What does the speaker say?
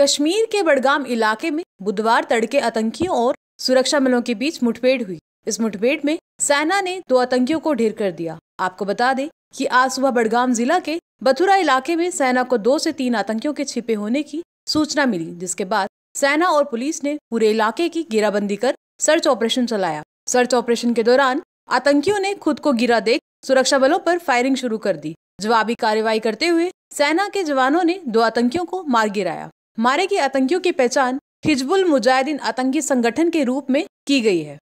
कश्मीर के बड़गाम इलाके में बुधवार तड़के आतंकियों और सुरक्षा बलों के बीच मुठभेड़ हुई इस मुठभेड़ में सेना ने दो आतंकियों को ढेर कर दिया आपको बता दें कि आज सुबह बड़गाम जिला के बथुरा इलाके में सेना को दो से तीन आतंकियों के छिपे होने की सूचना मिली जिसके बाद सेना और पुलिस ने पूरे इलाके की घेराबंदी कर सर्च ऑपरेशन चलाया सर्च ऑपरेशन के दौरान आतंकियों ने खुद को गिरा देख सुरक्षा बलों पर फायरिंग शुरू कर दी जवाबी कार्रवाई करते हुए सेना के जवानों ने दो आतंकियों को मार गिराया मारे गए आतंकियों की पहचान हिजबुल मुजाहिदीन आतंकी संगठन के रूप में की गई है